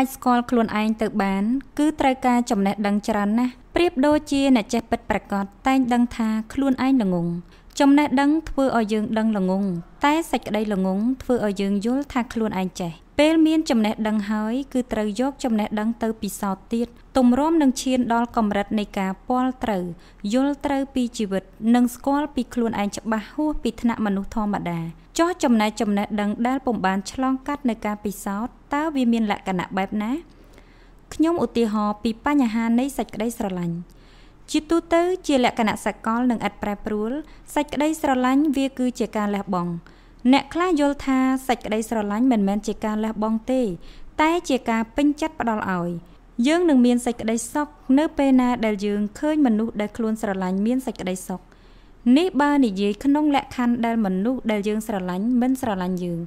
អាចស្គាល់ខ្លួនឯងទៅបានគឺត្រូវការចំណេះដឹងច្រើនណាស់ប្រៀបដូចជាអ្នកចេះពិតប្រាកដតែងដឹងថាខ្លួនឯងល្ងងចំណេះដឹងធ្វើឲ្យយើងដឹងល្ងងតែសេចក្តីល្ងងធ្វើឲ្យយើងយល់ថាខ្លួនឯងចេះពេលមានចំណេះដឹងហើយគឺត្រូវយកចំណេះដឹងទៅពិសោធន៍ទៀតទំរំនឹងឈានដល់កម្រិតនៃការពាល់ត្រូវយល់ត្រូវពីជីវិតនិងស្គាល់ពីខ្លួនឯងច្បាស់ហួសពីថ្នាក់មនុស្សធម្មតាចោះចំណេះចំណេះដឹងដែលពុំបាន ឆ្លងកាត់នៅការពិសោធន៍តើវាមាន លក្ខណៈបែបណាខ្ញុំឧទាហរណ៍ពីបញ្ហា នៃសេចក្តីស្រឡាញ់ជាទូទៅ ជាលក្ខណៈសកលនិងឥតប្រែប្រួលសេចក្តីស្រឡាញ់វាគឺជាការលះបង់អ្នកខ្លះយល់ថាសេចក្តីស្រឡាញ់មិនមែនជាការលះបង់ទេ តែជាការពេញចិត្តផ្ដល់ឲ្យ យើងនឹងមានសេចក្តីសុខនៅពេលណាដែលយើងឃើញមនុស្សដែលខ្លួន ស្រឡាញ់មានសេចក្តីសុខនេះបើនិយាយក្នុងលក្ខខណ្ឌដែលមនុស្សដែលយើងស្រឡាញ់មិនស្រឡាញ់យើង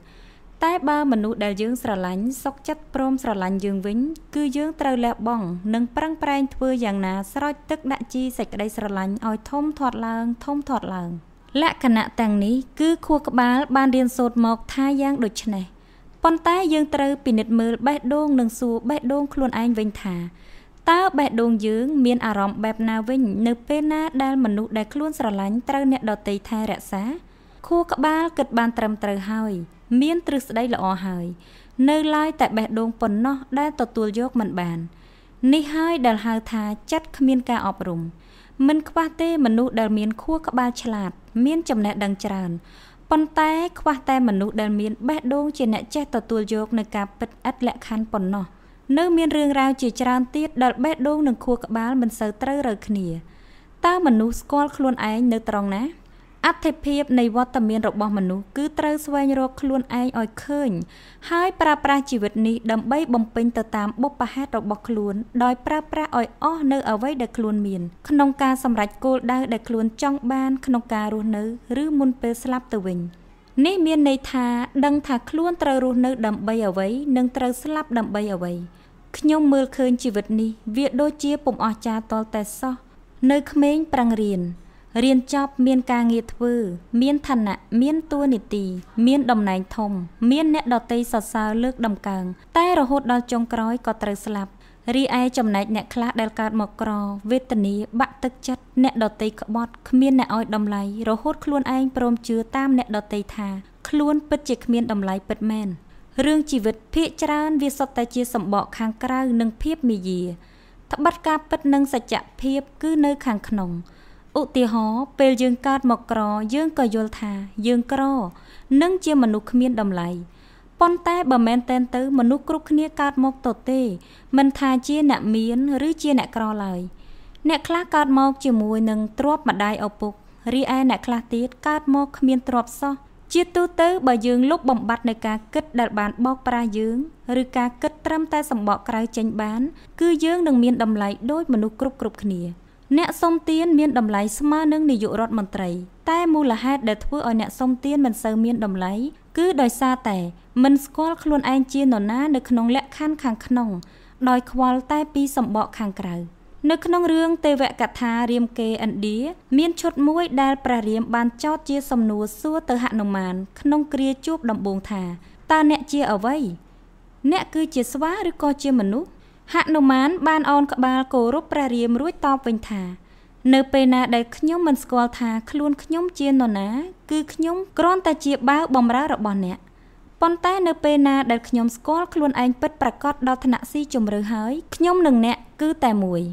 តែបើមនុស្សដែលយើងស្រឡាញ់សុខចិត្តព្រមស្រឡាញ់យើងវិញ គឺយើងត្រូវលះបង់និងប្រឹងប្រែងធ្វើយ៉ាងណាស្រោចទឹកដាក់ជីសេចក្តីស្រឡាញ់ឲ្យធំធាត់ឡើងធំធាត់ឡើង លក្ខណៈទាំងនេះគឺខួរក្បាលបានរៀនសូត្រមក ថាយ៉ាងដូចនេះប៉ុន្តែយើងត្រូវពិនិត្យមើលបេះដូងនិងសួរបេះដូងខ្លួនឯងវិញថាតើបេះដូងយើងមានអារម្មណ៍បែបណាវិញនៅ ពេលណាដែលមនុស្សដែលខ្លួនស្រឡាញ់ត្រូវអ្នកដតីថែរក្សា ខួរក្បាលគិតបានត្រឹមត្រូវហើយ មានទ្រឹស្ដីល្អហើយនៅឡើយតែបេះដូងប៉ុណ្ណោះ ដែល ទទួលយកមិនបាន នេះហើយដែលហៅថាចិត្តគ្មានការអប់រំមិនខ្វះទេមនុស្សដែលមានខួរក្បាលឆ្លាត មានចំណេះដឹងច្រើនប៉ុន្តែ ខ្វះតែមនុស្សដែលមានបេះដូងជាអ្នកចេះទទួលយកនឹងការពិតឥតលក្ខខណ្ឌប៉ុណ្ណោះ។នៅមានរឿងរ៉ាវជាច្រើនទៀតដែលបេះដូងនិងខួរក្បាលមិនសូវត្រូវរើគ្នាតើមនុស្សស្គាល់ខ្លួនឯងនៅត្រង់ណាអត្ថិភាពនៃវត្តមានរបស់មនុស្សគឺត្រូវស្វែងរកខ្លួនឯងឲ្យឃើញហើយប្រើប្រាស់ជីវិតនេះដើម្បីបំពេញទៅតាមបុព្វហេតុរបស់ខ្លួន ដោយប្រើប្រាស់ឲ្យអស់នៅអ្វីដែលខ្លួនមាន ក្នុងការសម្រេចគោលដៅដែលខ្លួនចង់បានក្នុងការរស់នៅឬមុនពេលស្លាប់ទៅវិញនេះមានន័យថា ដឹងថាខ្លួនត្រូវរស់នៅដើម្បីអ្វីនិងត្រូវស្លាប់ដើម្បីអ្វីខ្ញុំមើលឃើញជីវិតនេះវាដូចជាពុំអស្ចារ្យតលតែសោះនៅក្មេងប្រឹងរៀនរៀនចប់ មានការងារធ្វើ មានឋានៈមានតួនាទី មានតំណែងធំមានអ្នកដតីសរសើរលើក ដំកើងតែរហូតដល់ចុងក្រោយក៏ត្រូវស្លាប់រីឯចំណែកអ្នកខ្លះដែលកើតមកក្រវេទនាបាក់ទឹកចិត្តអ្នកដតីក្បត់គ្មានអ្នកឲ្យតម្លៃរហូតខ្លួនឯងព្រមជឿតាមអ្នកដតីថាខ្លួនពិតជាគ្មានតម្លៃពិតមែនរឿងជីវិតភាកច្រើនវាសុទ្ធតែជាសម្បកខាងក្រៅនិងភាពមាយាត្បិតការពិតនិងសច្ចភាពគឺនៅ ខាងក្នុងឧទាហរណ៍ពេលយើងកើតមកក្រ យើងក៏យល់ថាយើងក្រនឹងជាមនុស្សគ្មានតម្លៃប៉ុន្តែបើមែនតែនទៅមនុស្សគ្រប់គ្នាកើតមកទៅទេមិនថាជាអ្នកមាន ឬជាអ្នកក្រឡើយអ្នកខ្លះកើតមក ជាមួយនឹងទ្រព្យម្ដាយឪពុករីឯអ្នកខ្លះទៀតកើតមកគ្មានទ្រព្យសោះជាទូទៅបើយើងលុបបំបាត់នៅការគិតដែលបានបោកប្រាស់យើង ឬការគិតត្រឹមតែសម្បកក្រៅចេញបាន គឺយើងនឹងមានតម្លៃដូចមនុស្សគ្រប់គ្រប់គ្នាអ្នកសុំទានមានតម្លៃស្មើនឹងនាយករដ្ឋមន្ត្រីតែមូលហេតុដែលធ្វើឲ្យអ្នកសុំទានមិនសូវមានតម្លៃគឺដោយសារតែមិនស្គាល់ខ្លួនឯងជានរណា នៅក្នុងលក្ខខណ្ឌខាងក្នុងដោយខ្វល់តែពីសម្បកខាងក្រៅ។នៅក្នុងរឿងទេវកថារាមកេរ្តិ៍ឥណ្ឌាមានឈុតមួយដែលព្រះរាមបានចោទជាសំណួរសួរទៅហនុមាន ក្នុងគ្រាជួបដំបូងថាតើអ្នកជាអ្វីអ្នកគឺជាស្វាឬក៏ជាមនុស្សហនុមានបានអោនក្បាលគោរពព្រះរាមរួចតបវិញថា នៅពេលណាដែលខ្ញុំមិនស្គាល់ថាខ្លួនខ្ញុំជានរណាគឺខ្ញុំគ្រាន់តែជាបាវបំរើរបស់អ្នកប៉ុន្តែនៅពេលណាដែលខ្ញុំស្គាល់ខ្លួនឯងពិតប្រាកដដល់ឋានៈស៊ីជម្រៅហើយខ្ញុំនិងអ្នកគឺតែមួយ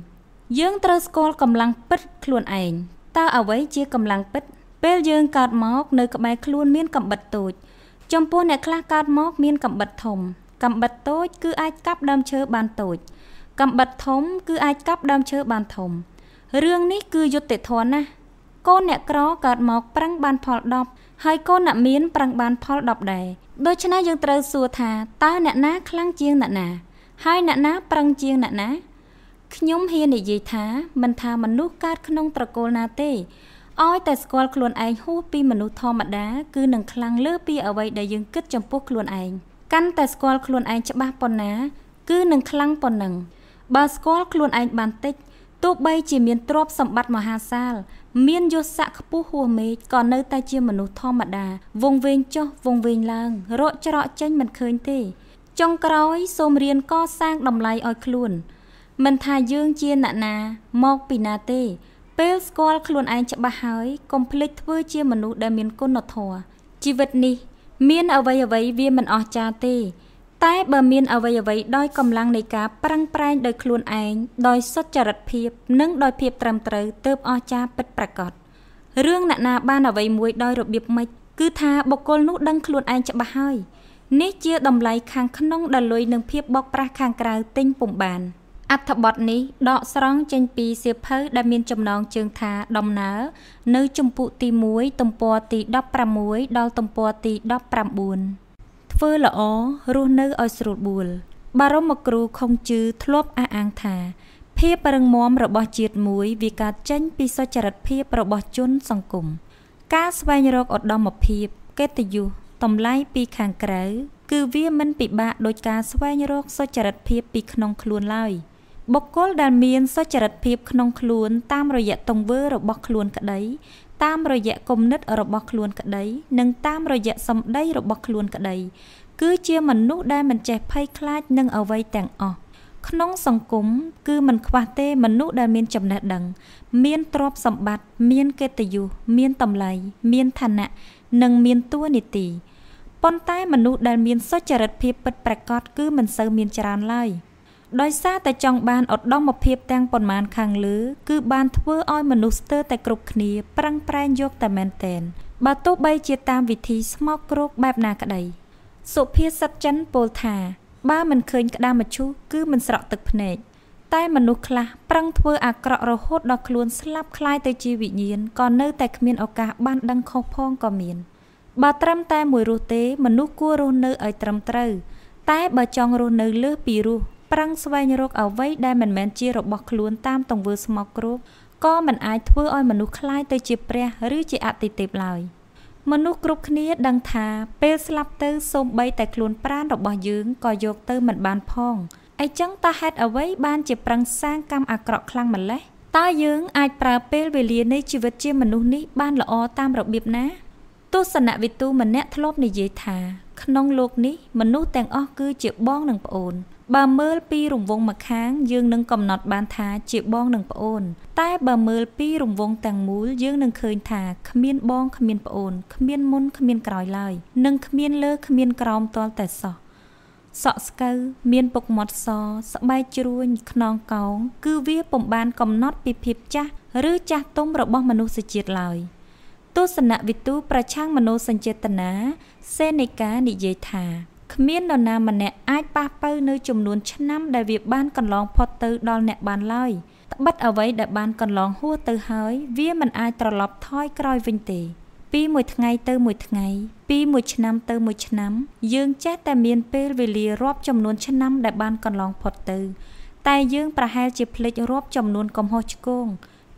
យើងត្រូវស្គាល់កម្លាំងពិតខ្លួនឯងតើអ្វីជាកម្លាំងពិតពេលយើងកើតមកនៅ ក្បែរខ្លួនមានកំបិតតូច ចំពោះអ្នកខ្លះកើតមក មានកំបិតធំ កំបិតតូច គឺអាចកាប់ដើមឈើបានតូច កំបិតធំគឺអាចកាប់ដើមឈើបានធំរឿងនេះគឺយុត្តិធម៌ណាស់កូនអ្នកក្រកើតមក ប្រឹងបានផល10ហើយកូនអ្នកមានប្រឹងបានផល10ដែរដូច្នេះយើងត្រូវសួរថាតើអ្នកណាខ្លាំងជាងអ្នកណាហើយអ្នកណា ប្រឹងជាងអ្នកណាខ្ញុំហ៊ាននិយាយថាមិនថាមនុស្សកើតក្នុងត្រកូលណាទេឲ្យតែស្គាល់ខ្លួនឯងហួសពីមនុស្សធម្មតា គឺនឹងខ្លាំងលើពីអ្វីដែលយើងគិតចំពោះខ្លួនឯងកាន់តែស្គាល់ខ្លួនឯងច្បាស់ប៉ុណ្ណា គឺនឹងខ្លាំងប៉ុណ្ណឹងបើស្គាល់ខ្លួនឯងបានតិចទោះបីជាមានទ្រព្យសម្បត្តិមហាសាល មានយសស័ក្តិខ្ពស់ហួសមេឃក៏នៅតែជាមនុស្សធម្មតា វងវែងចុះវងវែងឡើងរកច្រកចេញមិនឃើញទេចុងក្រោយ សូមរៀនកសាងតម្លៃឲ្យខ្លួនមិនថាយើងជាអ្នកណា មកពីណាទេ ពេលស្គាល់ខ្លួនឯងច្បាស់ហើយកុំភ្លេចធ្វើជាមនុស្សដែលមានគុណធម៌ជីវិតនេះមាន អ្វីអ្វីវាមិនអស្ចារ្យទេ តែ បើមាន អ្វីអ្វីដោយកម្លាំងនៃការប្រឹងប្រែងដោយខ្លួនឯងដោយសុចរិតភាពនិងដោយភាពត្រឹមត្រូវទើបអស្ចារ្យពិតប្រាកដរឿងអ្នកណាបានអ្វីមួយដោយ របៀបម៉េចគឺថាបុគ្គលនោះដឹងខ្លួនឯងច្បាស់ហើយនេះជាតម្លៃខាងក្នុងដែលលុយនឹងភាពបោកប្រាស់ខាងក្រៅទិញពុំបាន។អត្ថបទនេះដកស្រង់ចេញពីសៀវភៅដែលមានចំណងជើងថាដំណើរនៅជំពូកទី1ទំព័រទី16ដល់ទំព័រទី19ធ្វើល្អរស់នៅឲ្យស្រួលបួលបារមគ្រូខុងជឺធ្លាប់អះអាងថាភាពរឹងមាំរបស់ជាតិមួយវាកើតចេញពីសុចរិតភាពរបស់ជនសង្គមការស្វែងរកឧត្តមភាពកិត្តិយសតម្លៃពីខាងក្រៅ គឺវាមិនពិបាកដោយការស្វែងរកសុចរិតភាពពីក្នុងខ្លួនឡើយ។បុគ្គលដែល មានសុចរិតភាពក្នុងខ្លួនតាមរយៈទង្វើរបស់ខ្លួនក្តីតាមរយៈគំនិត របស់ខ្លួនក្តីនិងតាមរយៈសម្ដីរបស់ខ្លួនក្តី គឺជាមនុស្សដែលមិនចេះភ័យខ្លាចនឹងអ្វីទាំងអស់ក្នុងសង្គមគឺមិនខ្វះទេមនុស្សដែលមានចំណេះដឹង មានទ្រព្យសម្បត្តិមានកិត្តិយសមានតម្លៃមានឋានៈនិង មានតួនាទីប៉ុន្តែមនុស្សដែលមានសុចរិតភាពពិតប្រាកដគឺមិនសូវមានច្រើនឡើយ។ដោយសារតែចង់បានឧត្តមភាពទាំងប៉ុន្មានខាងលើគឺបានធ្វើឲ្យមនុស្សស្ទើរតែគ្រប់គ្នាប្រឹងប្រែងយកតែមែនតែនបើទោះបីជាតាមវិធីស្មោកគ្រោកបែបណាក្តីសុភាសិតចិនពោលថាបើមិនឃើញក្តាមមឈូសគឺមិនស្រក់ទឹកភ្នែកតែមនុស្សខ្លះប្រឹងធ្វើអាក្រក់រហូតដល់ខ្លួនស្លាប់คลายទៅជាវិញ្ញាណក៏នៅតែគ្មានឱកាសបានដឹងខុសផងក៏មានបើត្រឹមតែមួយរស់ទេ មនុស្សគួររស់នៅឲ្យត្រឹមត្រូវតែបើចង់រស់នៅលើសពីរស់ប្រឹងស្វែងរកអ្វីដែលមិនមែនជារបស់ខ្លួនតាមទង្វើស្មោកគ្រប់ក៏មិនអាចធ្វើឲ្យមនុស្សคล้ายទៅជាព្រះឬជាអតិទេពឡើយមនុស្សគ្រប់គ្នាដឹងថាពេលស្លាប់ទៅសូម្បីតែខ្លួនប្រាណរបស់យើងក៏យកទៅមិនបានផងអញ្ចឹងតើហេតុអ្វីបានជាប្រឹងសាងកម្មអាក្រក់ខ្លាំងម្ល៉េះតើយើងអាចប្រើពេលវេលានៃជីវិតជាមនុស្សនេះបានល្អតាមរបៀបណាទស្សនវិទូម្នាក់ធ្លាប់និយាយថា ក្នុងលោកនេះមនុស្សទាំងអស់គឺជាបងនិងប្អូនបើមើលពីរង្វង់ម្ខាងយើងនឹងកំណត់បានថាជាបងនិងប្អូន តែបើមើលពីរង្វង់ទាំងមូលយើងនឹងឃើញថាគ្មានបងគ្មានប្អូនគ្មានមុនគ្មានក្រោយឡើយនិងគ្មានលើគ្មានក្រោមទាល់តែសោះសក់ស្កូវមានពុកមាត់សស្បែកជ្រួញខ្នងកោង គឺវាពំបានកំណត់ពីភាពចាស់ឬចាស់ទុំរបស់មនុស្សជាតិឡើយទស្សនវិទូប្រឆាំងមនោសញ្ចេតនាសេនេកានិយាយថាគ្មាននរណាម្នាក់អាចប៉ះទៅនៅចំនួនឆ្នាំដែលវាបានកន្លងផុតទៅដល់អ្នកបានឡើយត្បិតអ្វីដែលបានកន្លងហួសទៅហើយ វាមិនអាចត្រឡប់ថយក្រោយវិញទេ ពីមួយថ្ងៃទៅមួយថ្ងៃ ពីមួយឆ្នាំទៅមួយឆ្នាំយើងចេះតែមានពេលវេលារាប់ចំនួនឆ្នាំដែលបានកន្លងផុតទៅតែយើងប្រហែលជាភ្លេចរាប់ចំនួនកំហុសឆ្គង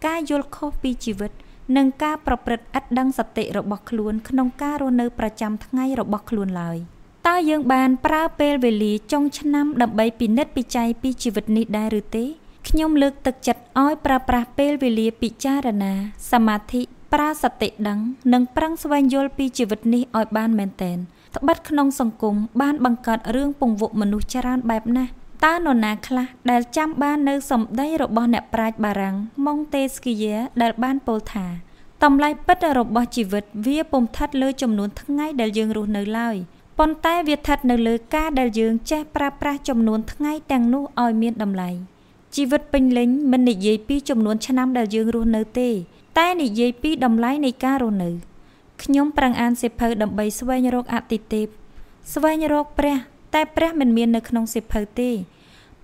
ការយល់ខុសពីជីវិត និងការប្រព្រឹត្តឥតដឹងសតិរបស់ខ្លួនក្នុងការរស់នៅប្រចាំថ្ងៃរបស់ខ្លួនឡើយ។តើយើងបានប្រើពេលវេលាចុងឆ្នាំដើម្បីពិនិត្យពិច័យពីជីវិតនេះដែរឬទេខ្ញុំលើកទឹកចិត្តឲ្យប្រើប្រាស់ពេលវេលាពិចារណា សមាធិប្រើសតិ ដឹង និងប្រឹងស្វែងយល់ពីជីវិតនេះឲ្យបាន មែនទែនត្បិតក្នុងសង្គមបានបង្កើតរឿងពង្វក់មនុស្សច្រើនបែបណាស់តើនរណាខ្លះដែលចាំបាននៅសម្ដីរបស់អ្នកប្រាជ្ញបារាំងម៉ុងតេស្គីយ៉ាដែល បានពោលថាតម្លៃពិតរបស់ជីវិតវាពុំឋិតលើចំនួនថ្ងៃ ដែលយើងរស់នៅឡើយ។ប៉ុន្តែវាស្ថិតនៅលើការដែលយើងចេះប្រើប្រាស់ចំនួនថ្ងៃទាំងនោះឲ្យមានតម្លៃជីវិតពេញលេញមិននិយាយពីចំនួន ឆ្នាំដែលយើងរស់នៅទេ តែនិយាយពីតម្លៃនៃការរស់នៅខ្ញុំប្រឹងអានសៀវភៅដើម្បីស្វែងរកអតិទេពស្វែងរកព្រះ តែព្រះមិនមាននៅក្នុងសៀវភៅទេ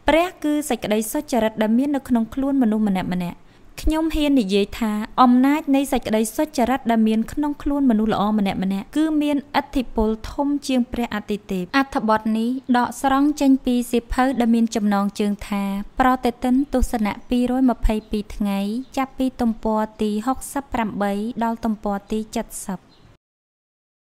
ព្រះ គឺសេចក្តីសុចរិតដែលមាននៅក្នុងខ្លួនមនុស្សម្នាក់ៗខ្ញុំហ៊ាននិយាយថាអំណាចនៃសេចក្តីសុចរិតដែលមានក្នុងខ្លួនមនុស្សល្អម្នាក់ម្នាក់គឺមានឥទ្ធិពលធំជាង ព្រះអតិទេពអត្ថបទនេះដកស្រង់ចេញ ពីសៀវភៅដែលមានចំណងជើងថា ប្រតិទិនទស្សនៈ222ថ្ងៃចាប់ពីទំព័រទី68ដល់ទំព័រទី70